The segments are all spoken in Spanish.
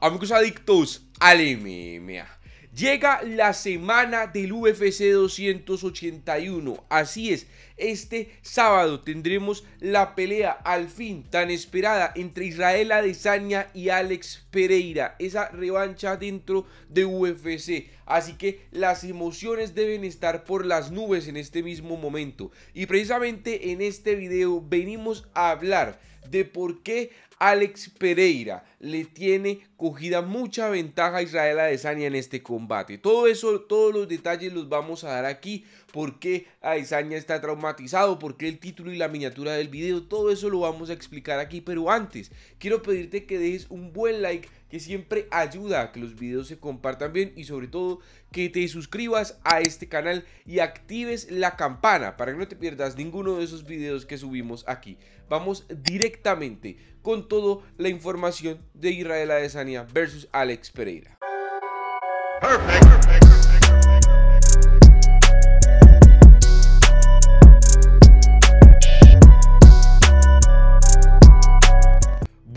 Amigos adictos al MMA. Llega la semana del UFC 281. Así es, este sábado tendremos la pelea al fin tan esperada entre Israel Adesanya y Alex Pereira. Esa revancha dentro de UFC. Así que las emociones deben estar por las nubes en este mismo momento. Y precisamente en este video venimos a hablar de por qué Alex Pereira le tiene cogida mucha ventaja a Israel Adesanya en este combate. Todo eso, todos los detalles los vamos a dar aquí. Por qué Adesanya está traumatizado, por qué el título y la miniatura del video, todo eso lo vamos a explicar aquí. Pero antes, quiero pedirte que dejes un buen like que siempre ayuda a que los videos se compartan bien y sobre todo que te suscribas a este canal y actives la campana para que no te pierdas ninguno de esos videos que subimos aquí. Vamos directamente con toda la información de Israel Adesanya versus Alex Pereira.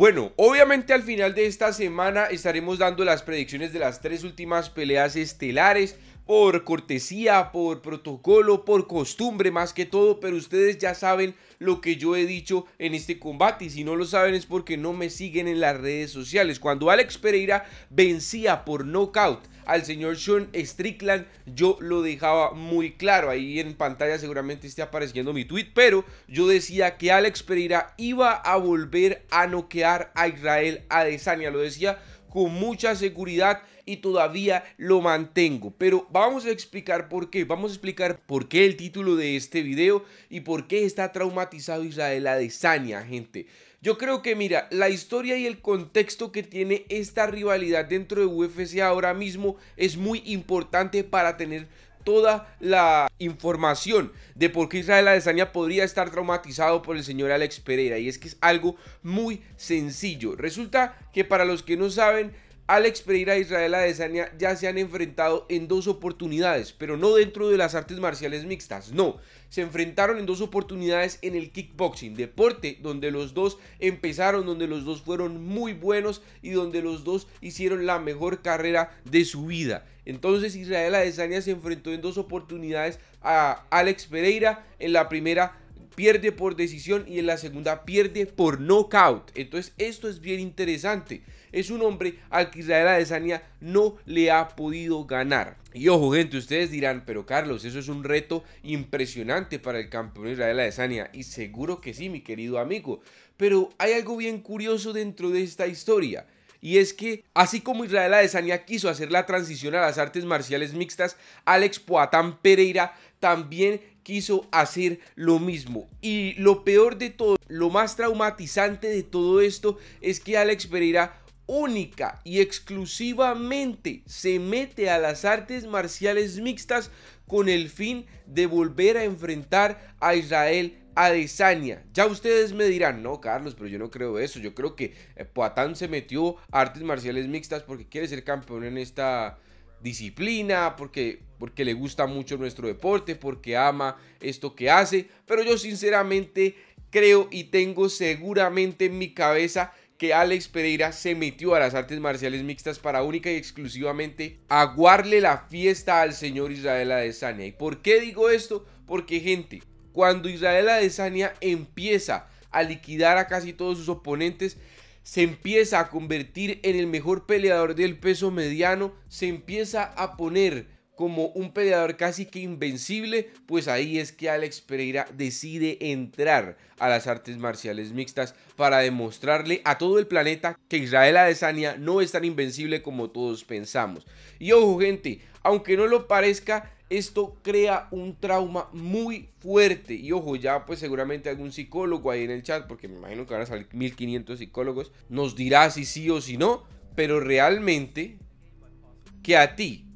Bueno, obviamente al final de esta semana estaremos dando las predicciones de las tres últimas peleas estelares por cortesía, por protocolo, por costumbre más que todo, pero ustedes ya saben lo que yo he dicho en este combate y si no lo saben es porque no me siguen en las redes sociales. Cuando Alex Pereira vencía por knockout al señor Sean Strickland, yo lo dejaba muy claro. Ahí en pantalla seguramente esté apareciendo mi tweet, pero yo decía que Alex Pereira iba a volver a noquear a Israel Adesanya. Lo decía con mucha seguridad y todavía lo mantengo. Pero vamos a explicar por qué. Vamos a explicar por qué el título de este video y por qué está traumatizado Israel Adesanya, gente. Yo creo que, mira, la historia y el contexto que tiene esta rivalidad dentro de UFC ahora mismo es muy importante para tener toda la información de por qué Israel Adesanya podría estar traumatizado por el señor Alex Pereira. Y es que es algo muy sencillo. Resulta que para los que no saben, Alex Pereira e Israel Adesanya ya se han enfrentado en dos oportunidades, pero no dentro de las artes marciales mixtas, no. Se enfrentaron en dos oportunidades en el kickboxing, deporte donde los dos empezaron, donde los dos fueron muy buenos y donde los dos hicieron la mejor carrera de su vida. Entonces Israel Adesanya se enfrentó en dos oportunidades a Alex Pereira, en la primera pierde por decisión y en la segunda pierde por knockout. Entonces esto es bien interesante. Es un hombre al que Israel Adesanya no le ha podido ganar. Y ojo gente, ustedes dirán, pero Carlos, eso es un reto impresionante para el campeón Israel Adesanya. Y seguro que sí, mi querido amigo. Pero hay algo bien curioso dentro de esta historia y es que así como Israel Adesanya quiso hacer la transición a las artes marciales mixtas, Alex Poatán Pereira también quiso hacer lo mismo. Y lo peor de todo, lo más traumatizante de todo esto es que Alex Pereira única y exclusivamente se mete a las artes marciales mixtas con el fin de volver a enfrentar a Israel Adesanya. Ya ustedes me dirán, no, Carlos, pero yo no creo eso. Yo creo que eh, Poatán se metió a artes marciales mixtas porque quiere ser campeón en esta disciplina, porque, porque le gusta mucho nuestro deporte, porque ama esto que hace. Pero yo sinceramente creo y tengo seguramente en mi cabeza que Alex Pereira se metió a las artes marciales mixtas para única y exclusivamente aguarle la fiesta al señor Israel Adesanya. ¿Y por qué digo esto? Porque gente, cuando Israel Adesanya empieza a liquidar a casi todos sus oponentes, se empieza a convertir en el mejor peleador del peso mediano, se empieza a poner como un peleador casi que invencible, pues ahí es que Alex Pereira decide entrar a las artes marciales mixtas para demostrarle a todo el planeta que Israel Adesanya no es tan invencible como todos pensamos. Y ojo gente, aunque no lo parezca, esto crea un trauma muy fuerte. Y ojo, ya pues seguramente algún psicólogo ahí en el chat, porque me imagino que van a salir 1500 psicólogos, nos dirá si sí o si no. Pero realmente que a ti,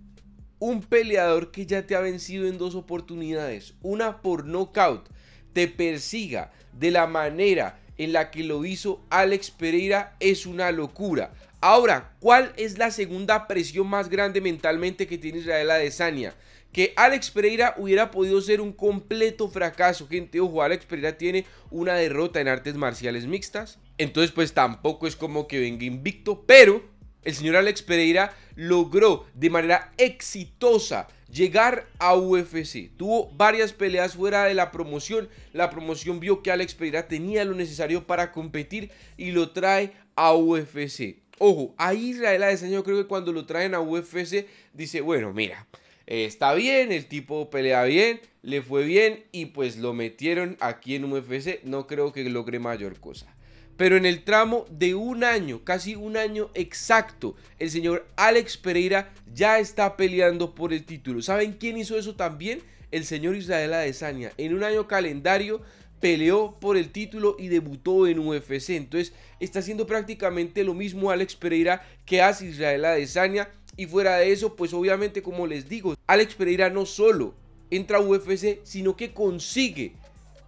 un peleador que ya te ha vencido en dos oportunidades, una por knockout, te persiga de la manera en la que lo hizo Alex Pereira es una locura. Ahora, ¿cuál es la segunda presión más grande mentalmente que tiene Israel Adesanya? que Alex Pereira hubiera podido ser un completo fracaso, gente. Ojo, Alex Pereira tiene una derrota en artes marciales mixtas. Entonces, pues tampoco es como que venga invicto, pero el señor Alex Pereira logró de manera exitosa llegar a UFC. Tuvo varias peleas fuera de la promoción. La promoción vio que Alex Pereira tenía lo necesario para competir y lo trae a UFC. Ojo, ahí Israel Adesanya yo creo que cuando lo traen a UFC dice, bueno, mira, eh, está bien, el tipo pelea bien, le fue bien y pues lo metieron aquí en UFC, no creo que logre mayor cosa. Pero en el tramo de un año, casi un año exacto, el señor Alex Pereira ya está peleando por el título. ¿Saben quién hizo eso también? El señor Israel Adesanya. En un año calendario peleó por el título y debutó en UFC. Entonces está haciendo prácticamente lo mismo Alex Pereira que hace Israel Adesanya y fuera de eso, pues obviamente como les digo, Alex Pereira no solo entra a UFC, sino que consigue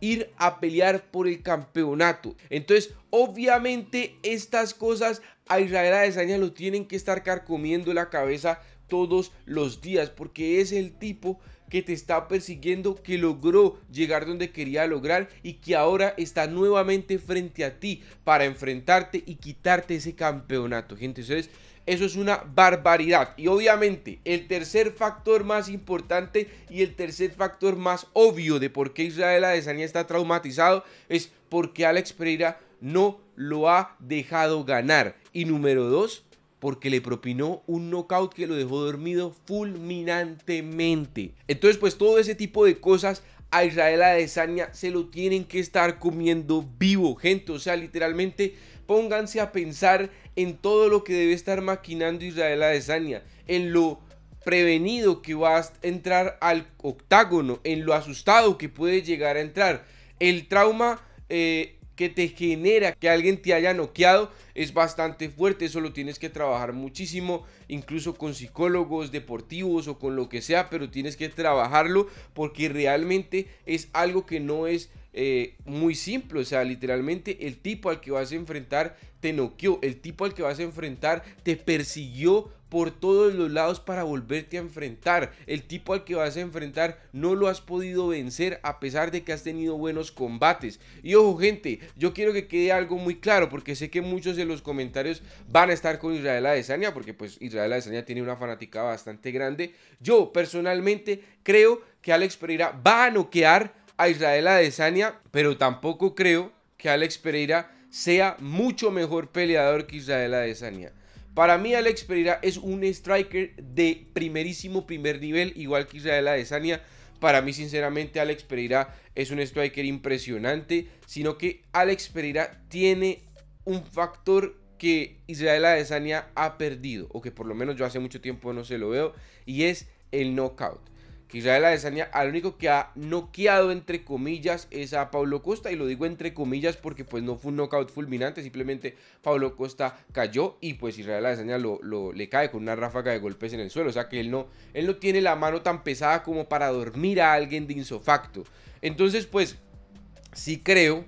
ir a pelear por el campeonato. Entonces, obviamente estas cosas a Israel Adesanya lo tienen que estar carcomiendo la cabeza todos los días, porque es el tipo que te está persiguiendo, que logró llegar donde quería lograr y que ahora está nuevamente frente a ti para enfrentarte y quitarte ese campeonato. Gente, entonces eso es una barbaridad. Y obviamente el tercer factor más importante y el tercer factor más obvio de por qué Israel Adesanya está traumatizado es porque Alex Pereira no lo ha dejado ganar. Y número dos, porque le propinó un knockout que lo dejó dormido fulminantemente. Entonces, pues todo ese tipo de cosas a Israel Adesanya se lo tienen que estar comiendo vivo, gente. O sea, literalmente Pónganse a pensar en todo lo que debe estar maquinando Israel Adesanya, en lo prevenido que va a entrar al octágono, en lo asustado que puede llegar a entrar. El trauma eh, que te genera que alguien te haya noqueado es bastante fuerte, eso lo tienes que trabajar muchísimo, incluso con psicólogos deportivos o con lo que sea, pero tienes que trabajarlo porque realmente es algo que no es eh, muy simple, o sea, literalmente el tipo al que vas a enfrentar te noqueó, el tipo al que vas a enfrentar te persiguió por todos los lados para volverte a enfrentar, el tipo al que vas a enfrentar no lo has podido vencer a pesar de que has tenido buenos combates. Y ojo gente, yo quiero que quede algo muy claro porque sé que muchos de los comentarios van a estar con Israel Adesanya porque pues Israel Adesanya tiene una fanática bastante grande. Yo personalmente creo que Alex Pereira va a noquear a Israel Adesanya, pero tampoco creo que Alex Pereira sea mucho mejor peleador que Israel Adesanya. Para mí Alex Pereira es un striker de primerísimo primer nivel, igual que Israel Adesanya. Para mí, sinceramente, Alex Pereira es un striker impresionante, sino que Alex Pereira tiene un factor que Israel Adesanya ha perdido, o que por lo menos yo hace mucho tiempo no se lo veo, y es el knockout que Israel Adesanya al único que ha noqueado entre comillas es a Pablo Costa y lo digo entre comillas porque pues no fue un knockout fulminante, simplemente Pablo Costa cayó y pues Israel Adesanya lo, le cae con una ráfaga de golpes en el suelo, o sea que él no, él no tiene la mano tan pesada como para dormir a alguien de insofacto. Entonces pues sí creo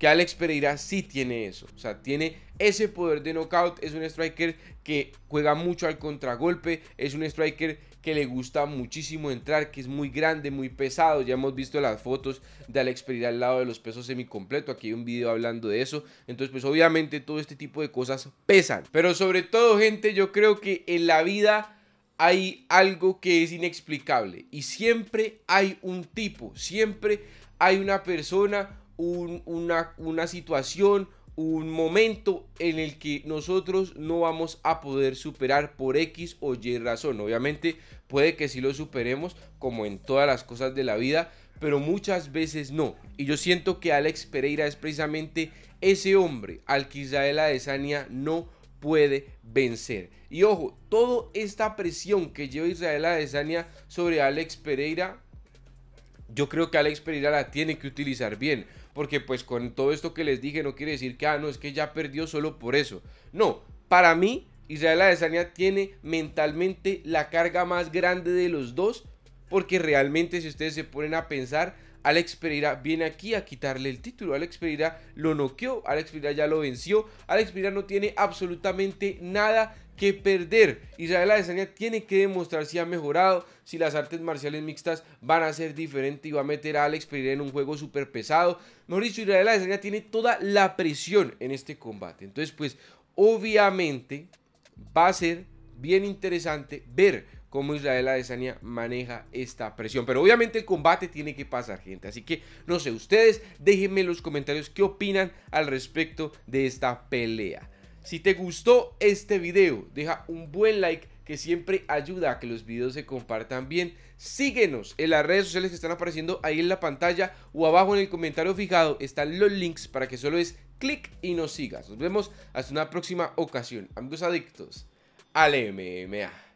que Alex Pereira sí tiene eso. O sea, tiene ese poder de knockout. Es un striker que juega mucho al contragolpe. Es un striker que le gusta muchísimo entrar, que es muy grande, muy pesado. Ya hemos visto las fotos de Alex Pereira al lado de los pesos semicompleto. Aquí hay un video hablando de eso. Entonces, pues obviamente todo este tipo de cosas pesan. Pero sobre todo, gente, yo creo que en la vida hay algo que es inexplicable. Y siempre hay un tipo, siempre hay una persona una, una situación, un momento en el que nosotros no vamos a poder superar por X o Y razón. Obviamente puede que sí lo superemos como en todas las cosas de la vida, pero muchas veces no. Y yo siento que Alex Pereira es precisamente ese hombre al que Israel Adesanya no puede vencer. Y ojo, toda esta presión que lleva Israel Adesanya sobre Alex Pereira, yo creo que Alex Pereira la tiene que utilizar bien porque pues con todo esto que les dije no quiere decir que, ah, no, es que ya perdió solo por eso. No, para mí, Israel Adesanya tiene mentalmente la carga más grande de los dos, porque realmente si ustedes se ponen a pensar, Alex Pereira viene aquí a quitarle el título. Alex Pereira lo noqueó, Alex Pereira ya lo venció. Alex Pereira no tiene absolutamente nada que perder. Israel Adesanya tiene que demostrar si ha mejorado, si las artes marciales mixtas van a ser diferentes y va a meter a Alex Pereira en un juego súper pesado. Mejor dicho, Israel Adesanya tiene toda la presión en este combate. Entonces, pues, obviamente va a ser bien interesante ver cómo Israel Adesanya maneja esta presión. Pero obviamente el combate tiene que pasar, gente. Así que, no sé, ustedes déjenme en los comentarios qué opinan al respecto de esta pelea. Si te gustó este video, deja un buen like que siempre ayuda a que los videos se compartan bien. Síguenos en las redes sociales que están apareciendo ahí en la pantalla o abajo en el comentario fijado están los links para que solo es clic y nos sigas. Nos vemos hasta una próxima ocasión. Amigos adictos al MMA.